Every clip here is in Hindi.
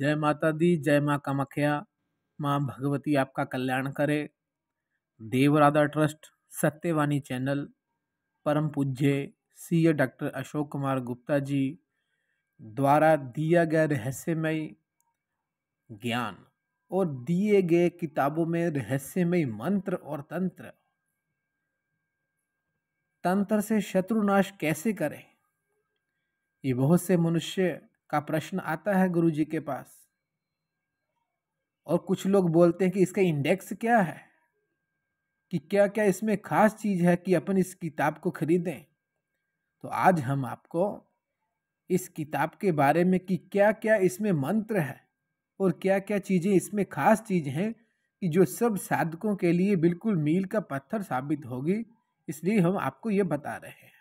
जय माता दी जय माँ कामाख्या माँ भगवती आपका कल्याण करे देवराधा ट्रस्ट सत्यवाणी चैनल परम पूज्य C A doctor Ashok Kumar Gupta ji द्वारा दिया गया रहस्यमय ज्ञान और दिए गए किताबों में रहस्यमय मंत्र और तंत्र तंत्र से शत्रुनाश कैसे करें ये बहुत से मनुष्य का प्रश्न आता है गुरु जी के पास और कुछ लोग बोलते हैं कि इसका इंडेक्स क्या है कि क्या क्या इसमें खास चीज़ है कि अपन इस किताब को खरीदें तो आज हम आपको इस किताब के बारे में कि क्या क्या इसमें मंत्र है और क्या क्या चीज़ें इसमें खास चीज़ हैं कि जो सब साधकों के लिए बिल्कुल मील का पत्थर साबित होगी इसलिए हम आपको ये बता रहे हैं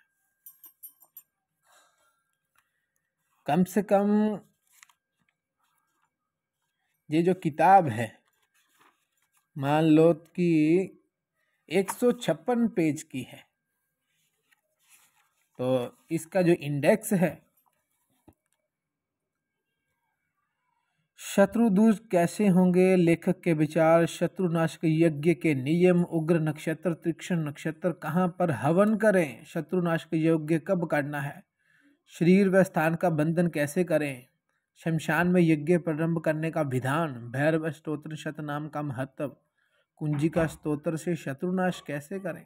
कम से कम ये जो किताब है मान लो कि एक सौ छप्पन पेज की है तो इसका जो इंडेक्स है शत्रुदूज कैसे होंगे लेखक के विचार शत्रुनाशक यज्ञ के नियम उग्र नक्षत्र तीक्षण नक्षत्र कहाँ पर हवन करें शत्रुनाशक यज्ञ कब करना है शरीर व स्थान का बंधन कैसे करें शमशान में यज्ञ प्रारंभ करने का विधान भैरव स्त्रोत्र शतनाम का महत्व कुंजी का स्त्रोत्र से शत्रुनाश कैसे करें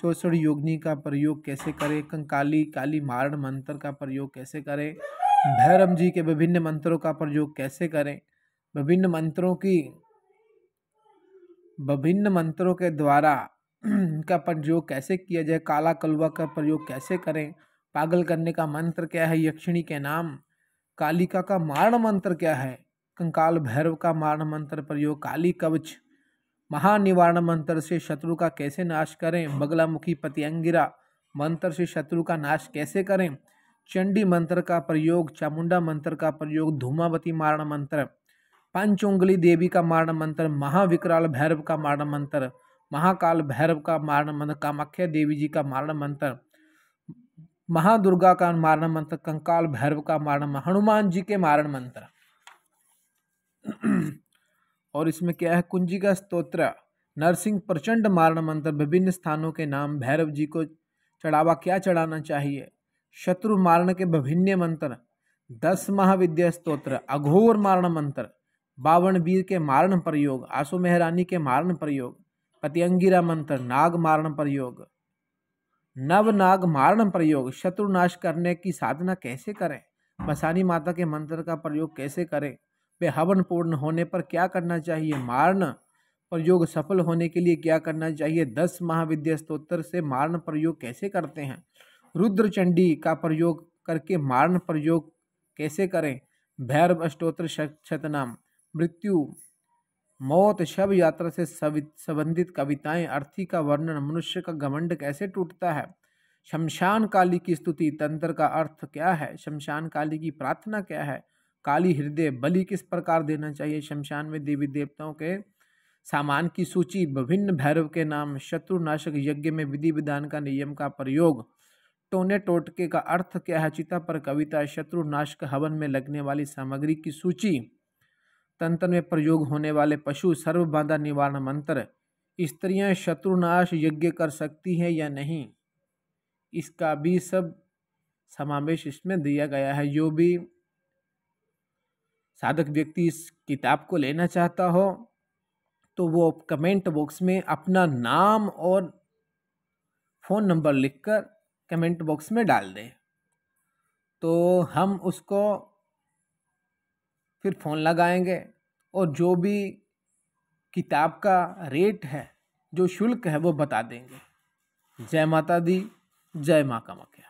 चौसठ योगनी का प्रयोग कैसे करें कंकाली काली मारण मंत्र का प्रयोग कैसे करें भैरव जी के विभिन्न मंत्रों का प्रयोग कैसे करें विभिन्न मंत्रों की विभिन्न मंत्रों के द्वारा का प्रयोग कैसे किया जाए काला कलवा का प्रयोग कैसे करें पागल करने का मंत्र क्या है यक्षिणी के नाम कालिका का मारण मंत्र क्या है कंकाल भैरव का मारण मंत्र प्रयोग काली कवच महानिवारण मंत्र से शत्रु का कैसे नाश करें बगलामुखी पतियंगिरा मंत्र से शत्रु का नाश कैसे करें चंडी मंत्र का प्रयोग चामुंडा मंत्र का प्रयोग धूमावती मारण मंत्र पंचोंगली देवी का मारण मंत्र महाविकराल भैरव का मारण मंत्र महाकाल भैरव का मारण मंत्र कामाख्या देवी जी का मारण मंत्र महादुर्गा का मारण मंत्र कंकाल भैरव का मारण हनुमान जी के मारण मंत्र और इसमें क्या है कुंजी का स्त्रोत्र नरसिंह प्रचंड मारण मंत्र विभिन्न स्थानों के नाम भैरव जी को चढ़ावा क्या चढ़ाना चाहिए शत्रु मारण के विभिन्न मंत्र दस महाविद्या स्त्रोत्र अघोर मारण मंत्र बावन वीर के मारण प्रयोग आशु मेहरानी के मारण प्रयोग पतियंगिरा मंत्र नाग मारण प्रयोग नवनाग मारण प्रयोग शत्रुनाश करने की साधना कैसे करें मसानी माता के मंत्र का प्रयोग कैसे करें वे हवन पूर्ण होने पर क्या करना चाहिए मारण प्रयोग सफल होने के लिए क्या करना चाहिए दस महाविद्या स्त्रोत्र से मारण प्रयोग कैसे करते हैं रुद्रचंडी का प्रयोग करके मारण प्रयोग कैसे करें भैरव अष्टोत्र शतनाम मृत्यु मौत शव यात्रा से संबंधित कविताएं अर्थी का वर्णन मनुष्य का घमंड कैसे टूटता है शमशान काली की स्तुति तंत्र का अर्थ क्या है शमशान काली की प्रार्थना क्या है काली हृदय बलि किस प्रकार देना चाहिए शमशान में देवी देवताओं के सामान की सूची विभिन्न भैरव के नाम शत्रुनाशक यज्ञ में विधि विधान का नियम का प्रयोग टोने टोटके का अर्थ क्या है चिता पर कविता शत्रुनाशक हवन में लगने वाली सामग्री की सूची तंत्र में प्रयोग होने वाले पशु सर्व बाधा निवारण मंत्र स्त्रियां शत्रुनाश यज्ञ कर सकती हैं या नहीं इसका भी सब समावेश इसमें दिया गया है जो भी साधक व्यक्ति इस किताब को लेना चाहता हो तो वो कमेंट बॉक्स में अपना नाम और फ़ोन नंबर लिखकर कमेंट बॉक्स में डाल दें तो हम उसको फिर फ़ोन लगाएंगे और जो भी किताब का रेट है जो शुल्क है वो बता देंगे जय माता दी जय माँ का मक्या